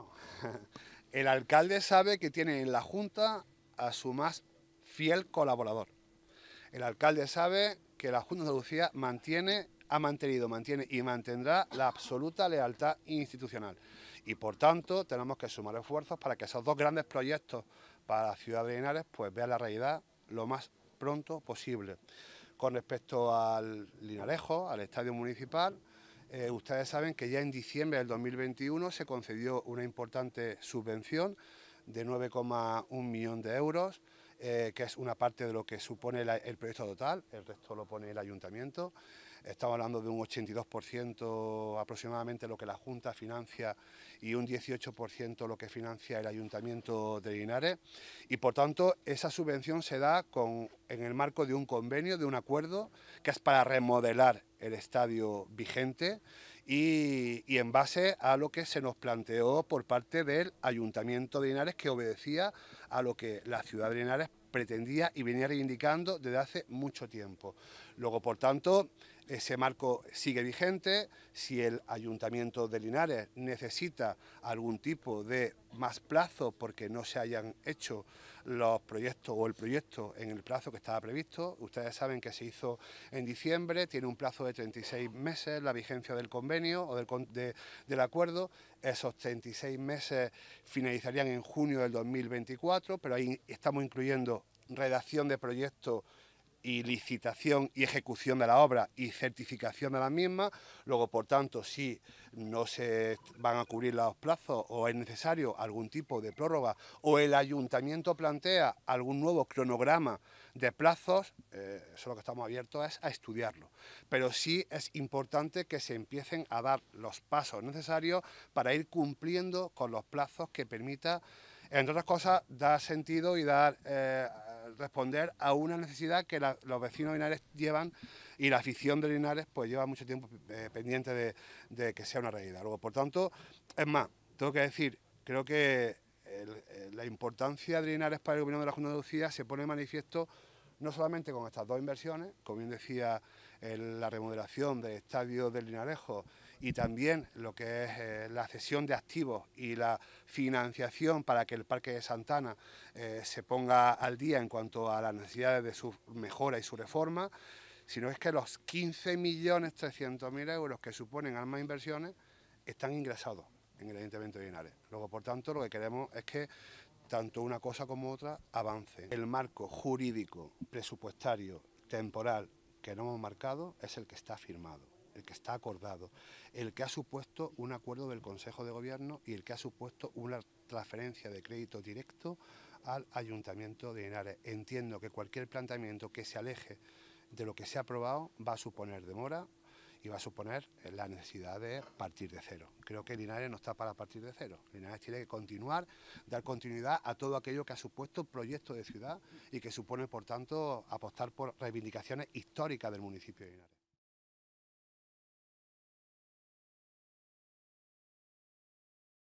El alcalde sabe que tiene en la Junta a su más fiel colaborador. El alcalde sabe que la Junta de Andalucía mantiene, ha mantenido, mantiene y mantendrá la absoluta lealtad institucional. Y por tanto tenemos que sumar esfuerzos para que esos dos grandes proyectos para la ciudad de Linares pues vean la realidad lo más pronto posible. Con respecto al Linarejo, al estadio municipal, eh, ustedes saben que ya en diciembre del 2021 se concedió una importante subvención de 9,1 millones de euros, eh, que es una parte de lo que supone el proyecto total, el resto lo pone el ayuntamiento. Estamos hablando de un 82% aproximadamente lo que la Junta financia y un 18% lo que financia el Ayuntamiento de Linares. Y por tanto, esa subvención se da en el marco de un convenio, de un acuerdo, que es para remodelar el estadio vigente y, y, en base a lo que se nos planteó por parte del Ayuntamiento de Linares que obedecía a lo que la ciudad de Linares pretendía y venía reivindicando desde hace mucho tiempo. Luego, por tanto, ese marco sigue vigente. Si el Ayuntamiento de Linares necesita algún tipo de más plazo porque no se hayan hecho los proyectos o el proyecto en el plazo que estaba previsto, ustedes saben que se hizo en diciembre, tiene un plazo de 36 meses la vigencia del convenio o del, del acuerdo. Esos 36 meses finalizarían en junio del 2024, pero ahí estamos incluyendo redacción de proyecto y licitación y ejecución de la obra y certificación de la misma. Luego, por tanto, si no se van a cubrir los plazos o es necesario algún tipo de prórroga o el ayuntamiento plantea algún nuevo cronograma de plazos, eh, eso lo que estamos abiertos es a estudiarlo. Pero sí es importante que se empiecen a dar los pasos necesarios para ir cumpliendo con los plazos que permita, entre otras cosas, dar sentido y dar... Eh, responder a una necesidad que los vecinos de Linares llevan y la afición de Linares pues lleva mucho tiempo eh, pendiente de, que sea una realidad. por tanto, es más, tengo que decir, creo que eh, la importancia de Linares para el gobierno de la Junta de Lucía... se pone manifiesto no solamente con estas dos inversiones, como bien decía la remodelación del estadio de Linarejo y también lo que es eh, la cesión de activos y la financiación para que el Parque de Santana eh, se ponga al día en cuanto a las necesidades de su mejora y su reforma, sino es que los 15.300.000 euros que suponen Almas Inversiones están ingresados en el Ayuntamiento de Linares. Luego, por tanto, lo que queremos es que tanto una cosa como otra avance. El marco jurídico, presupuestario, temporal que no hemos marcado es el que está firmado el que está acordado, el que ha supuesto un acuerdo del Consejo de Gobierno y el que ha supuesto una transferencia de crédito directo al Ayuntamiento de Linares. Entiendo que cualquier planteamiento que se aleje de lo que se ha aprobado va a suponer demora y va a suponer la necesidad de partir de cero. Creo que Linares no está para partir de cero. Linares tiene que continuar, dar continuidad a todo aquello que ha supuesto proyecto de ciudad y que supone, por tanto, apostar por reivindicaciones históricas del municipio de Linares.